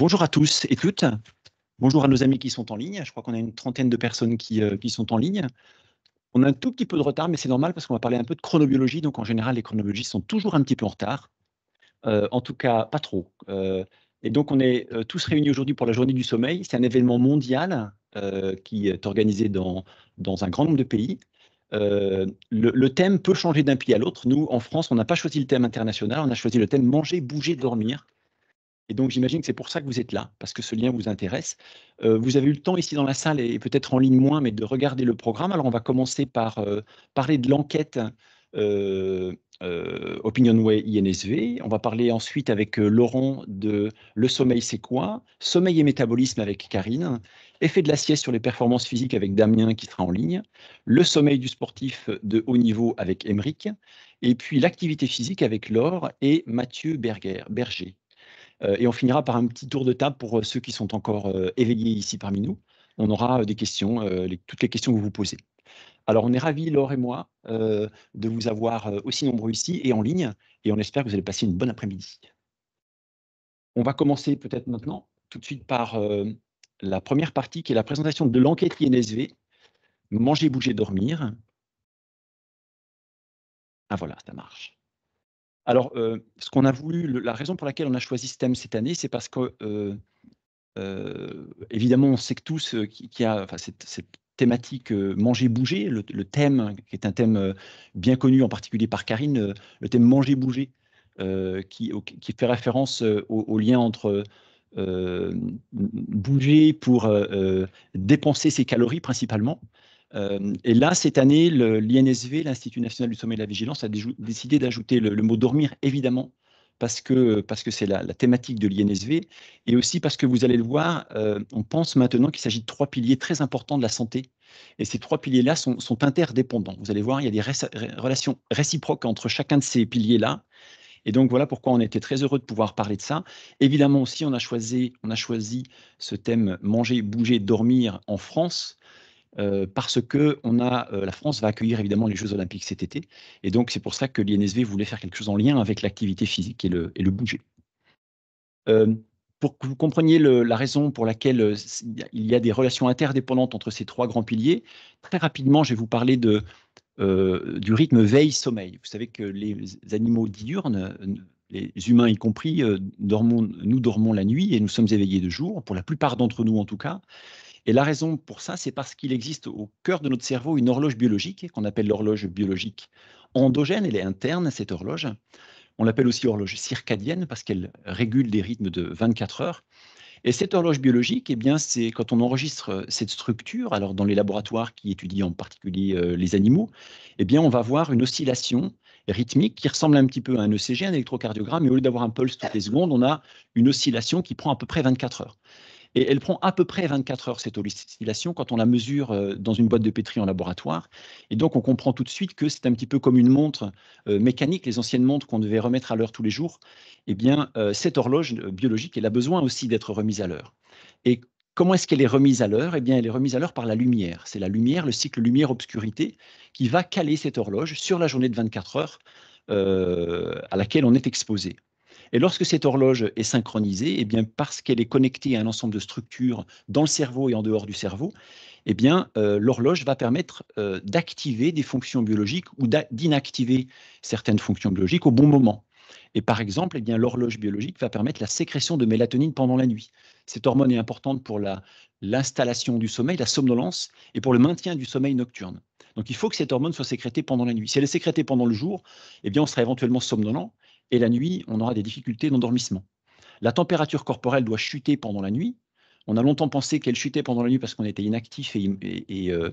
Bonjour à tous et toutes. Bonjour à nos amis qui sont en ligne. Je crois qu'on a une trentaine de personnes euh, qui, sont en ligne. On a un tout petit peu de retard, mais c'est normal parce qu'on va parler un peu de chronobiologie. Donc, en général, les chronobiologistes sont toujours un petit peu en retard. Euh, en tout cas, pas trop. Euh, et donc, on est tous réunis aujourd'hui pour la journée du sommeil. C'est un événement mondial qui est organisé dans, dans un grand nombre de pays. le, thème peut changer d'un pays à l'autre. Nous, en France, on n'a pas choisi le thème international, on a choisi le thème manger, bouger, dormir. Et donc, j'imagine que c'est pour ça que vous êtes là, parce que ce lien vous intéresse. Euh, vous avez eu le temps ici dans la salle et peut-être en ligne moins, mais de regarder le programme. Alors, on va commencer par euh, parler de l'enquête euh, Opinion OpinionWay INSV. On va parler ensuite avec Laurent de Le sommeil, c'est quoi Sommeil et métabolisme avec Karine. Effet de la sieste sur les performances physiques avec Damien qui sera en ligne. Le sommeil du sportif de haut niveau avec Emeric. Et puis l'activité physique avec Laure et Mathieu Berger. Berger. Euh, et on finira par un petit tour de table pour euh, ceux qui sont encore euh, éveillés ici parmi nous. On aura des questions, toutes les questions que vous vous posez. Alors, on est ravis, Laure et moi, de vous avoir aussi nombreux ici et en ligne, et on espère que vous allez passer une bonne après-midi. On va commencer peut-être maintenant, tout de suite, par la première partie, qui est la présentation de l'enquête INSV, Manger, bouger, dormir. Ah voilà, ça marche. Alors, euh, ce qu'on a voulu, la raison pour laquelle on a choisi ce thème cette année, c'est parce que, euh, euh, évidemment, on sait que tous qu'il a cette, thématique manger-bouger, le, thème qui est un thème bien connu, en particulier par Karine, le thème manger-bouger, qui, fait référence au lien entre bouger pour dépenser ses calories principalement euh, et là, cette année, l'INSV, l'Institut national du sommeil et de la vigilance, a décidé d'ajouter le, mot dormir, évidemment, parce que parce que c'est la, thématique de l'INSV, et aussi parce que vous allez le voir, euh, on pense maintenant qu'il s'agit de trois piliers très importants de la santé, et ces trois piliers-là sont, interdépendants. Vous allez voir, il y a des relations réciproques entre chacun de ces piliers-là, et donc voilà pourquoi on était très heureux de pouvoir parler de ça. Évidemment aussi, on a choisi, on a choisi ce thème manger, bouger, dormir en France euh, parce que on a, euh, la France va accueillir évidemment les Jeux Olympiques cet été. Et donc, c'est pour ça que l'INSV voulait faire quelque chose en lien avec l'activité physique et le, et le budget. Euh, pour que vous compreniez la raison pour laquelle il y a des relations interdépendantes entre ces trois grands piliers, très rapidement, je vais vous parler de, du rythme veille-sommeil. Vous savez que les animaux diurnes les humains y compris, dormons, nous dormons la nuit et nous sommes éveillés de jour, pour la plupart d'entre nous en tout cas. Et la raison pour ça, c'est parce qu'il existe au cœur de notre cerveau une horloge biologique, qu'on appelle l'horloge biologique endogène, elle est interne, cette horloge. On l'appelle aussi horloge circadienne parce qu'elle régule des rythmes de 24 heures. Et cette horloge biologique, eh bien, c'est quand on enregistre euh, cette structure, alors dans les laboratoires qui étudient en particulier euh, les animaux, eh bien, on va voir une oscillation rythmique qui ressemble un petit peu à un ECG, un électrocardiogramme, mais au lieu d'avoir un pulse toutes les secondes, on a une oscillation qui prend à peu près 24 heures. Et elle prend à peu près 24 heures, cette oscillation, quand on la mesure euh, dans une boîte de pétri en laboratoire. Et donc, on comprend tout de suite que c'est un petit peu comme une montre euh, mécanique, les anciennes montres qu'on devait remettre à l'heure tous les jours. Eh bien, euh, cette horloge biologique, elle a besoin aussi d'être remise à l'heure. Et Comment est-ce qu'elle est remise à l'heure Eh bien, elle est remise à l'heure par la lumière. C'est la lumière, le cycle lumière-obscurité, qui va caler cette horloge sur la journée de 24 heures à laquelle on est exposé. Et lorsque cette horloge est synchronisée, et eh bien parce qu'elle est connectée à un ensemble de structures dans le cerveau et en dehors du cerveau, eh bien euh, l'horloge va permettre euh, d'activer des fonctions biologiques ou d'inactiver certaines fonctions biologiques au bon moment. Et par exemple, eh bien l'horloge biologique va permettre la sécrétion de mélatonine pendant la nuit. Cette hormone est importante pour l'installation du sommeil, la somnolence et pour le maintien du sommeil nocturne. Donc il faut que cette hormone soit sécrétée pendant la nuit. Si elle est sécrétée pendant le jour, eh bien on sera éventuellement somnolent et la nuit, on aura des difficultés d'endormissement. La température corporelle doit chuter pendant la nuit. On a longtemps pensé qu'elle chutait pendant la nuit parce qu'on était inactif et, euh,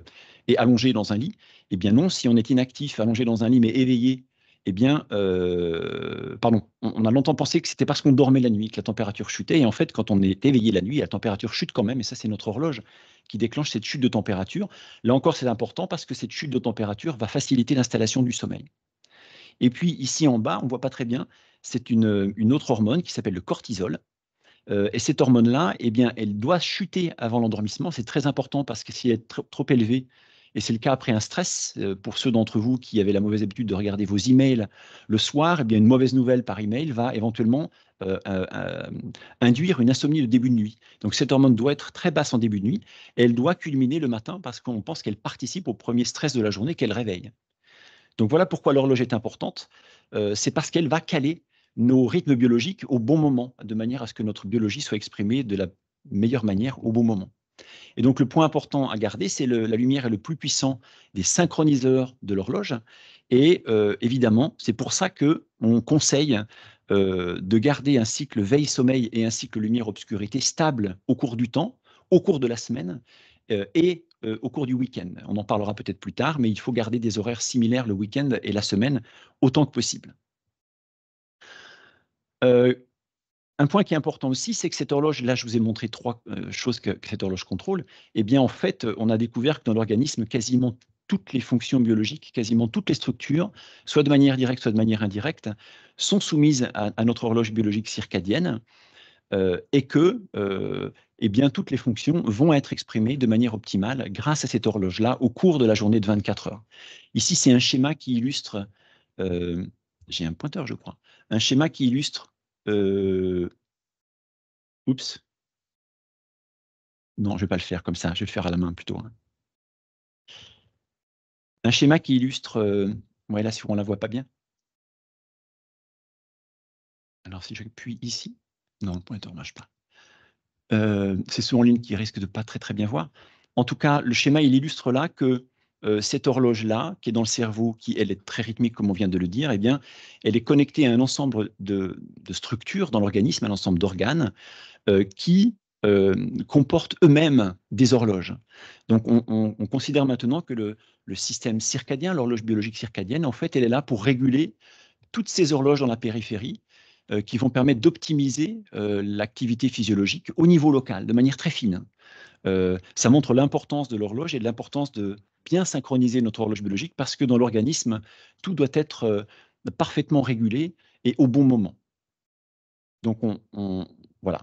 allongé dans un lit. Eh bien non, si on est inactif, allongé dans un lit, mais éveillé, eh bien, euh, pardon, on, a longtemps pensé que c'était parce qu'on dormait la nuit que la température chutait. Et en fait, quand on est éveillé la nuit, la température chute quand même. Et ça, c'est notre horloge qui déclenche cette chute de température. Là encore, c'est important parce que cette chute de température va faciliter l'installation du sommeil. Et puis ici en bas, on ne voit pas très bien, c'est une, autre hormone qui s'appelle le cortisol. Euh, et cette hormone-là, eh bien, elle doit chuter avant l'endormissement. C'est très important parce que si elle est trop, élevé, élevée, et c'est le cas après un stress, euh, pour ceux d'entre vous qui avaient la mauvaise habitude de regarder vos emails le soir, eh bien, une mauvaise nouvelle par email va éventuellement euh, induire une insomnie de début de nuit. Donc cette hormone doit être très basse en début de nuit. elle doit culminer le matin parce qu'on pense qu'elle participe au premier stress de la journée qu'elle réveille. Donc voilà pourquoi l'horloge est importante. Euh, c'est parce qu'elle va caler nos rythmes biologiques au bon moment, de manière à ce que notre biologie soit exprimée de la meilleure manière au bon moment. Et donc le point important à garder, c'est que la lumière est le plus puissant des synchroniseurs de l'horloge. Et euh, évidemment, c'est pour ça que on conseille euh, de garder un cycle veille-sommeil et un cycle lumière-obscurité stable au cours du temps, au cours de la semaine, et euh, au cours du week-end. On en parlera peut-être plus tard, mais il faut garder des horaires similaires le week-end et la semaine autant que possible. Euh, un point qui est important aussi, c'est que cette horloge, là je vous ai montré trois euh, choses que, cette horloge contrôle, et eh bien en fait, on a découvert que dans l'organisme, quasiment toutes les fonctions biologiques, quasiment toutes les structures, soit de manière directe, soit de manière indirecte, sont soumises à notre horloge biologique circadienne. Euh, et que euh, eh bien, toutes les fonctions vont être exprimées de manière optimale grâce à cette horloge-là au cours de la journée de 24 heures. Ici, c'est un schéma qui illustre, euh, j'ai un pointeur, je crois, un schéma qui illustre, euh, oups, non, je ne vais pas le faire comme ça, je vais le faire à la main plutôt. Hein. Un schéma qui illustre, là, si on ne la voit pas bien. Alors, si puis ici, non, le pointeur ne marche pas. Euh, c'est ceux en ligne qui risque de pas très très bien voir. En tout cas, le schéma, il illustre là que euh, cette horloge-là, qui est dans le cerveau, qui elle est très rythmique, comme on vient de le dire, eh bien, elle est connectée à un ensemble de, structures dans l'organisme, un ensemble d'organes, euh, qui comportent eux-mêmes des horloges. Donc, on, considère maintenant que le système circadien, l'horloge biologique circadienne, en fait, elle est là pour réguler toutes ces horloges dans la périphérie euh, qui vont permettre d'optimiser euh, l'activité physiologique au niveau local, de manière très fine. Euh, ça montre l'importance de l'horloge et l'importance de bien synchroniser notre horloge biologique parce que dans l'organisme, tout doit être parfaitement régulé et au bon moment. Donc on, on, voilà.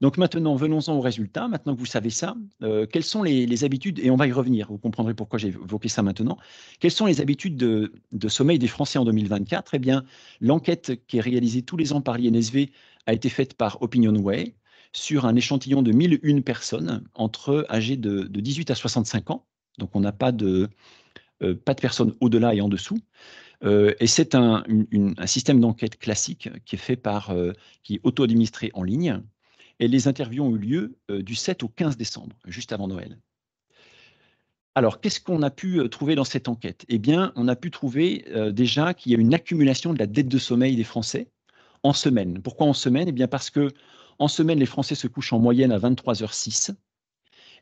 Donc maintenant, venons-en aux résultats. Maintenant que vous savez ça, euh, quelles sont les, habitudes, et on va y revenir, vous comprendrez pourquoi j'ai évoqué ça maintenant, quelles sont les habitudes de, sommeil des Français en 2024 Eh bien, l'enquête qui est réalisée tous les ans par l'INSV a été faite par Opinion Way sur un échantillon de 1001 personnes entre âgées de, 18 à 65 ans. Donc on n'a pas de, euh, pas de personnes au-delà et en dessous. Euh, et c'est un, système d'enquête classique euh, qui est fait par, euh, qui est auto-administré en ligne. Et les interviews ont eu lieu du 7 au 15 décembre, juste avant Noël. Alors, qu'est-ce qu'on a pu trouver dans cette enquête Eh bien, on a pu trouver déjà qu'il y a une accumulation de la dette de sommeil des Français en semaine. Pourquoi en semaine Eh bien, parce que en semaine, les Français se couchent en moyenne à 23h06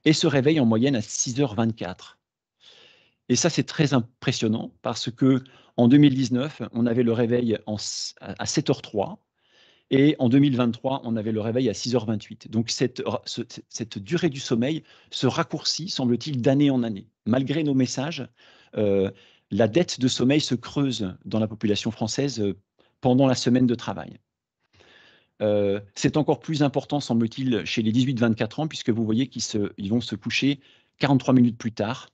et se réveillent en moyenne à 6h24. Et ça, c'est très impressionnant parce que en 2019, on avait le réveil à 7h03 et en 2023, on avait le réveil à 6h28. Donc cette, durée du sommeil se raccourcit, semble-t-il, d'année en année. Malgré nos messages, euh, la dette de sommeil se creuse dans la population française euh, pendant la semaine de travail. Euh, c'est encore plus important, semble-t-il, chez les 18-24 ans, puisque vous voyez qu'ils vont se coucher 43 minutes plus tard,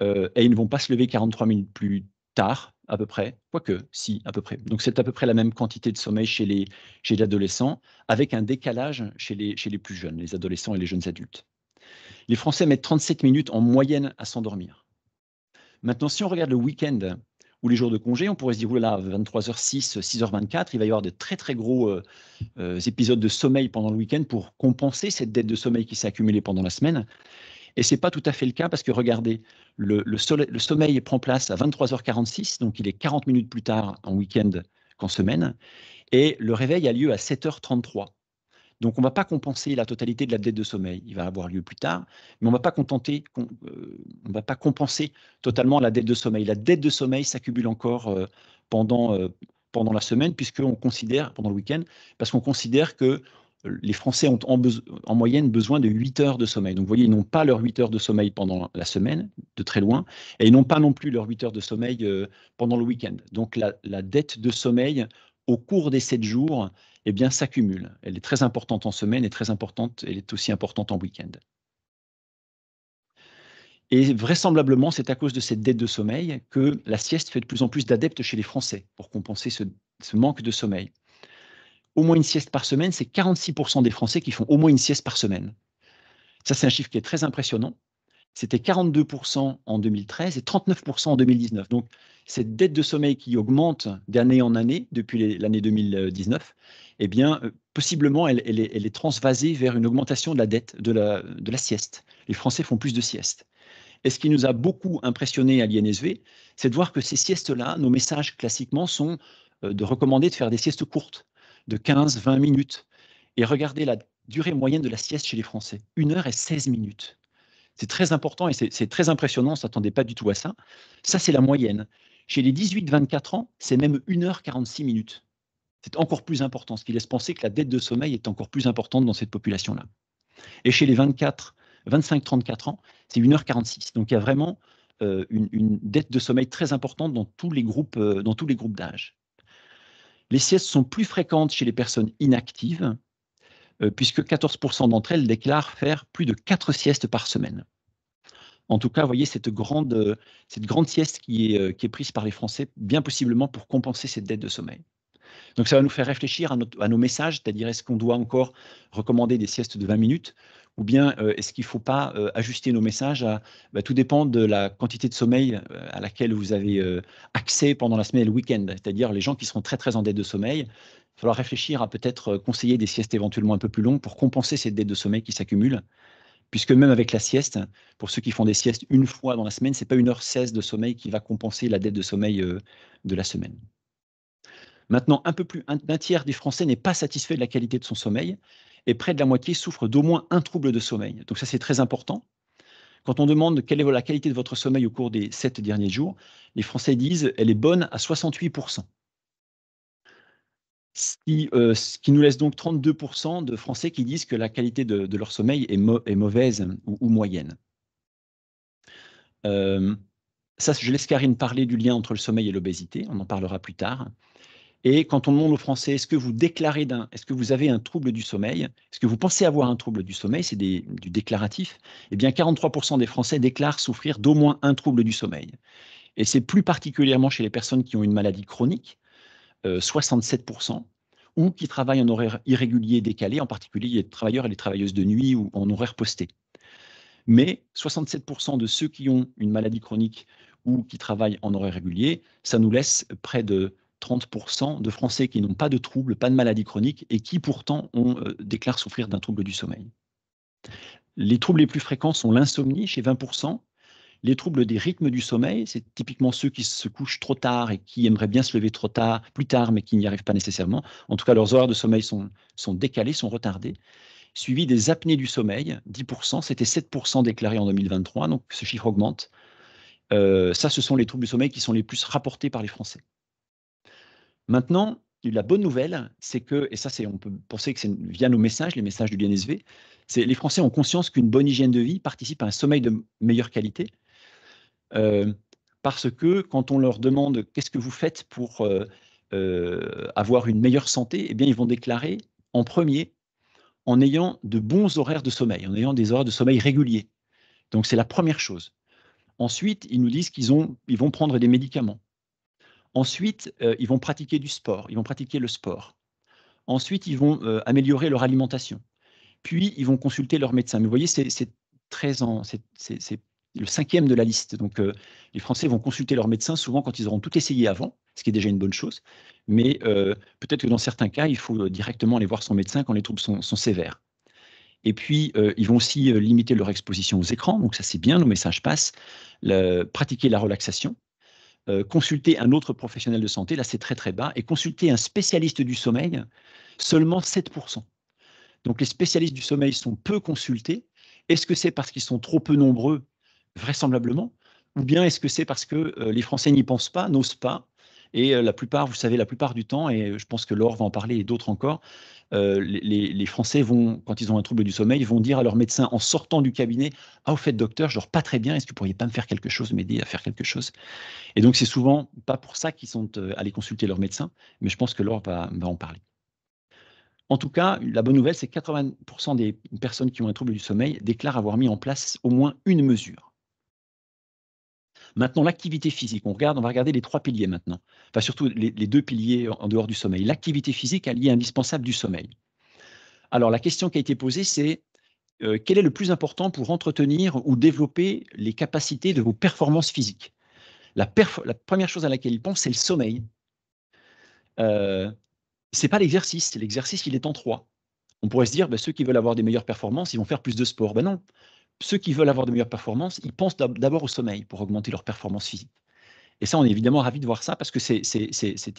et ils ne vont pas se lever 43 minutes plus tard, à peu près, quoique, si, à peu près. Donc c'est à peu près la même quantité de sommeil chez les, chez les adolescents, avec un décalage chez les, chez les plus jeunes, les adolescents et les jeunes adultes. Les Français mettent 37 minutes en moyenne à s'endormir. Maintenant, si on regarde le week-end ou les jours de congé, on pourrait se dire, voilà, 23h06, 6h24, il va y avoir de très très gros euh, euh, épisodes de sommeil pendant le week-end pour compenser cette dette de sommeil qui s'est accumulée pendant la semaine. Et ce n'est pas tout à fait le cas parce que regardez, le, le, sommeil prend place à 23h46, donc il est 40 minutes plus tard en week-end qu'en semaine, et le réveil a lieu à 7h33. Donc on ne va pas compenser la totalité de la dette de sommeil, il va avoir lieu plus tard, mais on ne va, euh, on va pas compenser totalement la dette de sommeil. La dette de sommeil s'accumule encore euh, pendant, euh, pendant la semaine, puisqu'on considère, pendant le week-end, parce qu'on considère que les Français ont en, moyenne besoin de 8 heures de sommeil. Donc, vous voyez, ils n'ont pas leurs 8 heures de sommeil pendant la semaine, de très loin, et ils n'ont pas non plus leurs 8 heures de sommeil euh, pendant le week-end. Donc, la, dette de sommeil au cours des 7 jours eh bien, s'accumule. Elle est très importante en semaine et très importante, elle est aussi importante en week-end. Et vraisemblablement, c'est à cause de cette dette de sommeil que la sieste fait de plus en plus d'adeptes chez les Français pour compenser ce manque de sommeil au moins une sieste par semaine, c'est 46% des Français qui font au moins une sieste par semaine. Ça, c'est un chiffre qui est très impressionnant. C'était 42% en 2013 et 39% en 2019. Donc, cette dette de sommeil qui augmente d'année en année depuis l'année 2019, eh bien, euh, possiblement, elle, est, transvasée vers une augmentation de la dette de la, sieste. Les Français font plus de siestes. Et ce qui nous a beaucoup impressionné à l'INSV, c'est de voir que ces siestes-là, nos messages classiquement sont euh, de recommander de faire des siestes courtes de 15-20 minutes. Et regardez la durée moyenne de la sieste chez les Français, 1 heure et 16 minutes. C'est très important et c'est très impressionnant, on ne s'attendait pas du tout à ça. Ça, c'est la moyenne. Chez les 18-24 ans, c'est même 1 heure 46 minutes. C'est encore plus important, ce qui laisse penser que la dette de sommeil est encore plus importante dans cette population-là. Et chez les 24, 25-34 ans, c'est 1 heure 46 Donc il y a vraiment euh, une, dette de sommeil très importante dans tous les groupes, euh, dans tous les groupes d'âge. Les siestes sont plus fréquentes chez les personnes inactives, euh, puisque 14% d'entre elles déclarent faire plus de 4 siestes par semaine. En tout cas, vous voyez cette grande, euh, cette grande sieste qui est, euh, qui est prise par les Français, bien possiblement pour compenser cette dette de sommeil. Donc ça va nous faire réfléchir à, à nos messages, c'est-à-dire est-ce qu'on doit encore recommander des siestes de 20 minutes ou bien euh, est-ce qu'il ne faut pas euh, ajuster nos messages bah, Tout dépend de la quantité de sommeil euh, à laquelle vous avez accès pendant la semaine et le week-end. C'est-à-dire les gens qui seront très très en dette de sommeil, il va falloir réfléchir à peut-être conseiller des siestes éventuellement un peu plus longues pour compenser cette dette de sommeil qui s'accumule. Puisque même avec la sieste, pour ceux qui font des siestes une fois dans la semaine, ce n'est pas une heure 16 de sommeil qui va compenser la dette de sommeil de la semaine. Maintenant, un peu plus un tiers des Français n'est pas satisfait de la qualité de son sommeil et près de la moitié souffrent d'au moins un trouble de sommeil. Donc ça, c'est très important. Quand on demande quelle est la qualité de votre sommeil au cours des sept derniers jours, les Français disent qu'elle est bonne à 68%. Euh, ce qui, nous laisse donc 32% de Français qui disent que la qualité de, leur sommeil est, mauvaise ou, moyenne. Euh, ça, je laisse Karine parler du lien entre le sommeil et l'obésité, on en parlera plus tard. Et quand on demande aux Français, est-ce que vous déclarez d'un, est-ce que vous avez un trouble du sommeil Est-ce que vous pensez avoir un trouble du sommeil C'est du déclaratif. Eh bien, 43% des Français déclarent souffrir d'au moins un trouble du sommeil. Et c'est plus particulièrement chez les personnes qui ont une maladie chronique, 67%, euh, ou qui travaillent en horaire irrégulier décalé, en particulier les travailleurs et les travailleuses de nuit ou en horaire posté. Mais 67% de ceux qui ont une maladie chronique ou qui travaillent en horaire régulier, ça nous laisse près de 30% de Français qui n'ont pas de troubles, pas de maladies chroniques et qui pourtant ont, euh, déclarent souffrir d'un trouble du sommeil. Les troubles les plus fréquents sont l'insomnie chez 20%, les troubles des rythmes du sommeil, c'est typiquement ceux qui se couchent trop tard et qui aimeraient bien se lever trop tard, plus tard, mais qui n'y arrivent pas nécessairement. En tout cas, leurs horaires de sommeil sont, sont décalés, sont retardés. Suivi des apnées du sommeil, 10%, c'était 7% déclaré en 2023, donc ce chiffre augmente. Euh, ça, ce sont les troubles du sommeil qui sont les plus rapportés par les Français. Maintenant, la bonne nouvelle, c'est que, et ça, on peut penser que c'est via nos messages, les messages du DNSV, c'est les Français ont conscience qu'une bonne hygiène de vie participe à un sommeil de meilleure qualité. Euh, parce que quand on leur demande qu'est-ce que vous faites pour euh, euh, avoir une meilleure santé, eh bien, ils vont déclarer en premier en ayant de bons horaires de sommeil, en ayant des horaires de sommeil réguliers. Donc, c'est la première chose. Ensuite, ils nous disent qu'ils ils vont prendre des médicaments. Ensuite, euh, ils vont pratiquer du sport, ils vont pratiquer le sport. Ensuite, ils vont euh, améliorer leur alimentation. Puis, ils vont consulter leur médecin. Mais vous voyez, c'est le cinquième de la liste. Donc, euh, les Français vont consulter leur médecin souvent quand ils auront tout essayé avant, ce qui est déjà une bonne chose. Mais peut-être que dans certains cas, il faut directement aller voir son médecin quand les troubles sont, sévères. Et puis, ils vont aussi limiter leur exposition aux écrans, donc ça c'est bien, nos messages passent, pratiquer la relaxation, euh, consulter un autre professionnel de santé, là c'est très très bas, et consulter un spécialiste du sommeil, seulement 7%. Donc les spécialistes du sommeil sont peu consultés. Est-ce que c'est parce qu'ils sont trop peu nombreux Vraisemblablement. Ou bien est-ce que c'est parce que euh, les Français n'y pensent pas, n'osent pas, et la plupart, vous savez, la plupart du temps, et je pense que Laure va en parler et d'autres encore, les, Français vont, quand ils ont un trouble du sommeil, vont dire à leur médecin en sortant du cabinet Ah, au fait, docteur, je dors pas très bien, est-ce que vous pourriez pas me faire quelque chose, m'aider à faire quelque chose Et donc, c'est souvent pas pour ça qu'ils sont allés consulter leur médecin, mais je pense que Laure va, va en parler. En tout cas, la bonne nouvelle, c'est que 80% des personnes qui ont un trouble du sommeil déclarent avoir mis en place au moins une mesure Maintenant, l'activité physique, on regarde, on va regarder les trois piliers maintenant. Enfin, surtout les, deux piliers en dehors du sommeil. L'activité physique, lien indispensable du sommeil. Alors, la question qui a été posée, c'est euh, quel est le plus important pour entretenir ou développer les capacités de vos performances physiques la, la, première chose à laquelle il pense, c'est le sommeil. Euh, ce n'est pas l'exercice, l'exercice, il est en trois. On pourrait se dire, ben, ceux qui veulent avoir des meilleures performances, ils vont faire plus de sport. Ben non, ceux qui veulent avoir de meilleures performances, ils pensent d'abord au sommeil pour augmenter leur performance physique. Et ça, on est évidemment ravis de voir ça parce que c'est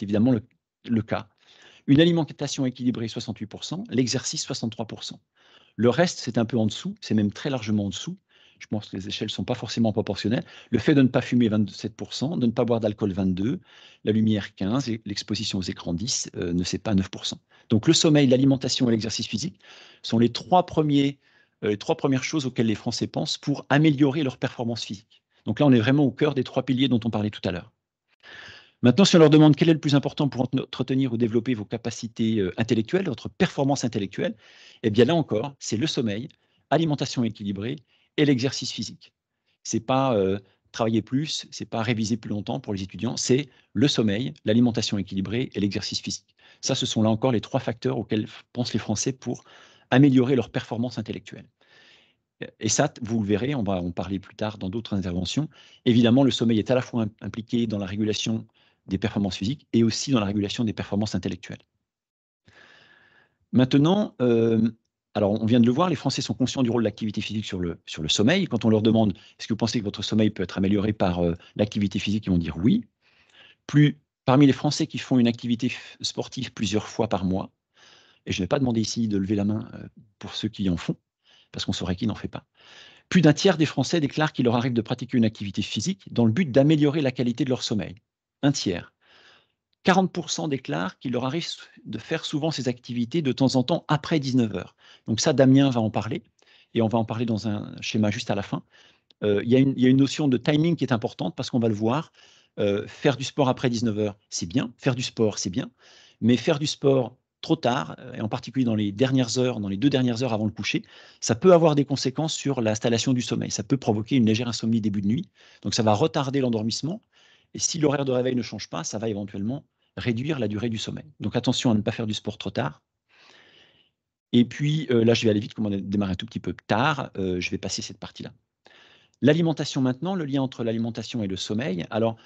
évidemment le, cas. Une alimentation équilibrée, 68%, l'exercice, 63%. Le reste, c'est un peu en dessous, c'est même très largement en dessous. Je pense que les échelles ne sont pas forcément proportionnelles. Le fait de ne pas fumer, 27%, de ne pas boire d'alcool, 22%, la lumière, 15%, l'exposition aux écrans, 10%, euh, ne c'est pas 9%. Donc le sommeil, l'alimentation et l'exercice physique sont les trois premiers euh, les trois premières choses auxquelles les Français pensent pour améliorer leur performance physique. Donc là, on est vraiment au cœur des trois piliers dont on parlait tout à l'heure. Maintenant, si on leur demande quel est le plus important pour entretenir ou développer vos capacités euh, intellectuelles, votre performance intellectuelle, eh bien là encore, c'est le sommeil, alimentation équilibrée et l'exercice physique. Ce n'est pas euh, travailler plus, ce n'est pas réviser plus longtemps pour les étudiants, c'est le sommeil, l'alimentation équilibrée et l'exercice physique. Ça, ce sont là encore les trois facteurs auxquels pensent les Français pour améliorer leur performance intellectuelle. Et ça, vous le verrez, on va en parler plus tard dans d'autres interventions. Évidemment, le sommeil est à la fois impliqué dans la régulation des performances physiques et aussi dans la régulation des performances intellectuelles. Maintenant, euh, alors on vient de le voir, les Français sont conscients du rôle de l'activité physique sur le, sur le sommeil. Quand on leur demande est-ce que vous pensez que votre sommeil peut être amélioré par euh, l'activité physique, ils vont dire oui. Plus, parmi les Français qui font une activité sportive plusieurs fois par mois, et je n'ai pas demandé ici de lever la main euh, pour ceux qui en font, parce qu'on saurait qui n'en fait pas. Plus d'un tiers des Français déclarent qu'il leur arrive de pratiquer une activité physique dans le but d'améliorer la qualité de leur sommeil. Un tiers. 40% déclarent qu'il leur arrive de faire souvent ces activités de temps en temps après 19h. Donc ça, Damien va en parler, et on va en parler dans un schéma juste à la fin. Euh, il y, a une notion de timing qui est importante parce qu'on va le voir. Euh, faire du sport après 19h, c'est bien. Faire du sport, c'est bien. Mais faire du sport trop tard, euh, et en particulier dans les dernières heures, dans les deux dernières heures avant le coucher, ça peut avoir des conséquences sur l'installation du sommeil. Ça peut provoquer une légère insomnie début de nuit. Donc ça va retarder l'endormissement. Et si l'horaire de réveil ne change pas, ça va éventuellement réduire la durée du sommeil. Donc attention à ne pas faire du sport trop tard. Et puis euh, là, je vais aller vite, comme on a démarré un tout petit peu tard, euh, je vais passer cette partie-là. L'alimentation maintenant, le lien entre l'alimentation et le sommeil. Alors,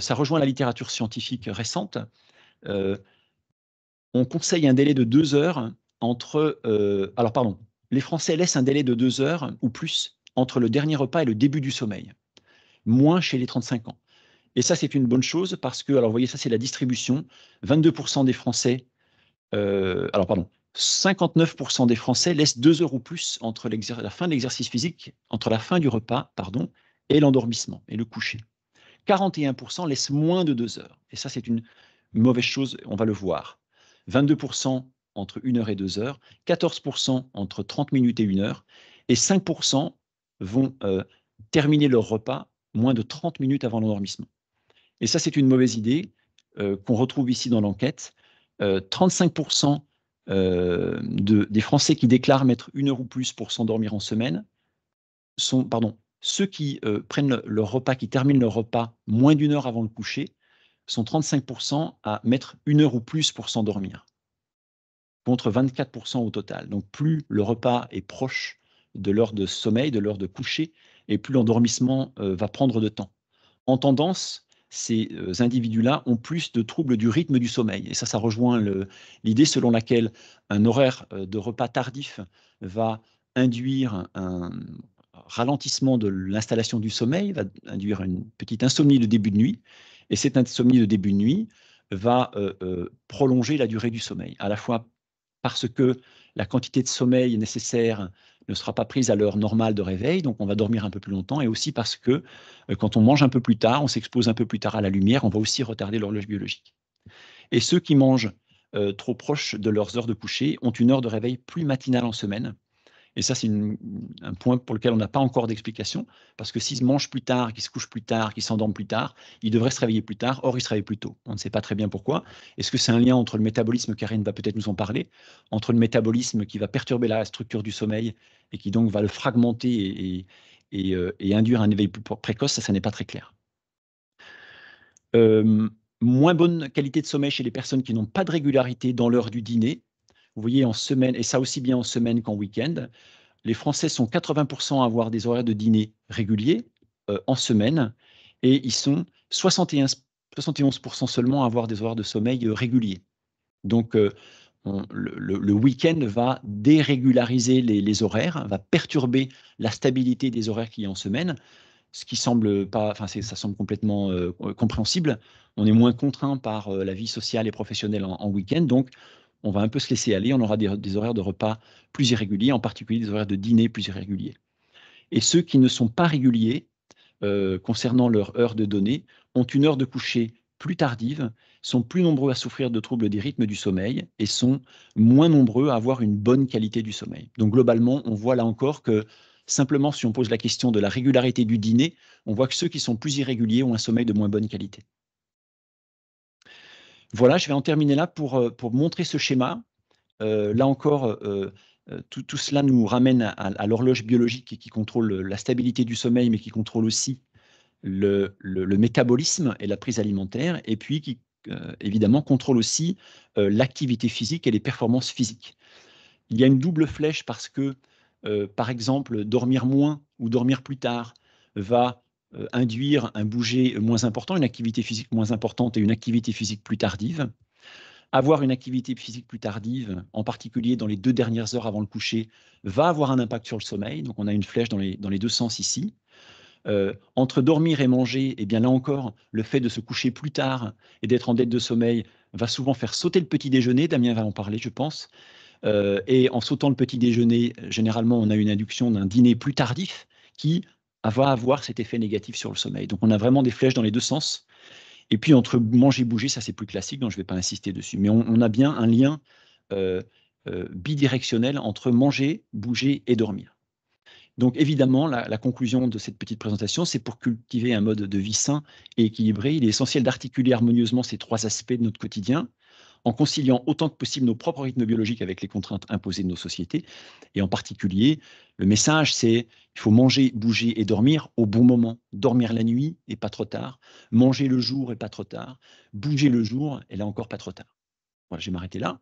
ça rejoint la littérature scientifique récente on conseille un délai de deux heures entre. Euh, alors, pardon, les Français laissent un délai de deux heures ou plus entre le dernier repas et le début du sommeil, moins chez les 35 ans. Et ça, c'est une bonne chose parce que, alors, vous voyez, ça, c'est la distribution. 22% des Français. Euh, alors, pardon. 59% des Français laissent deux heures ou plus entre la fin de l'exercice physique, entre la fin du repas, pardon, et l'endormissement et le coucher. 41% laissent moins de deux heures. Et ça, c'est une mauvaise chose, on va le voir. 22% entre 1 heure et 2 heures, 14% entre 30 minutes et 1 heure, et 5% vont euh, terminer leur repas moins de 30 minutes avant l'endormissement. Et ça, c'est une mauvaise idée euh, qu'on retrouve ici dans l'enquête. 35% euh, des Français qui déclarent mettre une heure ou plus pour s'endormir en semaine sont, pardon, ceux qui prennent leur repas, qui terminent leur repas moins d'une heure avant le coucher, sont 35% à mettre une heure ou plus pour s'endormir, contre 24% au total. Donc plus le repas est proche de l'heure de sommeil, de l'heure de coucher, et plus l'endormissement euh, va prendre de temps. En tendance, ces euh, individus-là ont plus de troubles du rythme du sommeil. Et ça, ça rejoint l'idée selon laquelle un horaire euh, de repas tardif va induire un ralentissement de l'installation du sommeil, va induire une petite insomnie le début de nuit, et cette insomnie de début de nuit va euh, euh, prolonger la durée du sommeil, à la fois parce que la quantité de sommeil nécessaire ne sera pas prise à l'heure normale de réveil, donc on va dormir un peu plus longtemps, et aussi parce que euh, quand on mange un peu plus tard, on s'expose un peu plus tard à la lumière, on va aussi retarder l'horloge biologique. Et ceux qui mangent trop proche de leurs heures de coucher ont une heure de réveil plus matinale en semaine, et ça, c'est un point pour lequel on n'a pas encore d'explication, parce que s'ils mangent plus tard, qu'ils se couchent plus tard, qu'ils s'endorment plus tard, ils devraient se réveiller plus tard, or ils se réveillent plus tôt. On ne sait pas très bien pourquoi. Est-ce que c'est un lien entre le métabolisme, Karine va peut-être nous en parler, entre le métabolisme qui va perturber la structure du sommeil et qui donc va le fragmenter et, euh, induire un éveil plus précoce, ça, ça n'est pas très clair. Euh, moins bonne qualité de sommeil chez les personnes qui n'ont pas de régularité dans l'heure du dîner, vous voyez, en semaine, et ça aussi bien en semaine qu'en week-end, les Français sont 80% à avoir des horaires de dîner réguliers euh, en semaine, et ils sont 71% seulement à avoir des horaires de sommeil euh, réguliers. Donc, euh, le, week-end va dérégulariser les, horaires, va perturber la stabilité des horaires qu'il y a en semaine, ce qui semble pas, enfin ça semble complètement compréhensible. On est moins contraint par la vie sociale et professionnelle en, en week-end, donc on va un peu se laisser aller, on aura des, horaires de repas plus irréguliers, en particulier des horaires de dîner plus irréguliers. Et ceux qui ne sont pas réguliers euh, concernant leur heure de données ont une heure de coucher plus tardive, sont plus nombreux à souffrir de troubles des rythmes du sommeil et sont moins nombreux à avoir une bonne qualité du sommeil. Donc globalement, on voit là encore que simplement si on pose la question de la régularité du dîner, on voit que ceux qui sont plus irréguliers ont un sommeil de moins bonne qualité. Voilà, je vais en terminer là pour, euh, pour montrer ce schéma. Euh, là encore, euh, tout, tout, cela nous ramène à, l'horloge biologique qui contrôle la stabilité du sommeil, mais qui contrôle aussi le, métabolisme et la prise alimentaire, et puis qui, évidemment, contrôle aussi l'activité physique et les performances physiques. Il y a une double flèche parce que, par exemple, dormir moins ou dormir plus tard va euh, induire un bouger moins important, une activité physique moins importante et une activité physique plus tardive. Avoir une activité physique plus tardive, en particulier dans les deux dernières heures avant le coucher, va avoir un impact sur le sommeil. Donc on a une flèche dans les, deux sens ici. Euh, entre dormir et manger, et eh bien là encore, le fait de se coucher plus tard et d'être en dette de sommeil va souvent faire sauter le petit déjeuner. Damien va en parler, je pense. Euh, et en sautant le petit déjeuner, généralement, on a une induction d'un dîner plus tardif qui, va avoir cet effet négatif sur le sommeil. Donc on a vraiment des flèches dans les deux sens. Et puis entre manger et bouger, ça c'est plus classique, donc je ne vais pas insister dessus. Mais on, a bien un lien euh, euh, bidirectionnel entre manger, bouger et dormir. Donc évidemment, la, la conclusion de cette petite présentation, c'est pour cultiver un mode de vie sain et équilibré, il est essentiel d'articuler harmonieusement ces trois aspects de notre quotidien en conciliant autant que possible nos propres rythmes biologiques avec les contraintes imposées de nos sociétés. Et en particulier, le message, c'est il faut manger, bouger et dormir au bon moment. Dormir la nuit et pas trop tard. Manger le jour et pas trop tard. Bouger le jour et là encore pas trop tard. Voilà, je vais m'arrêter là.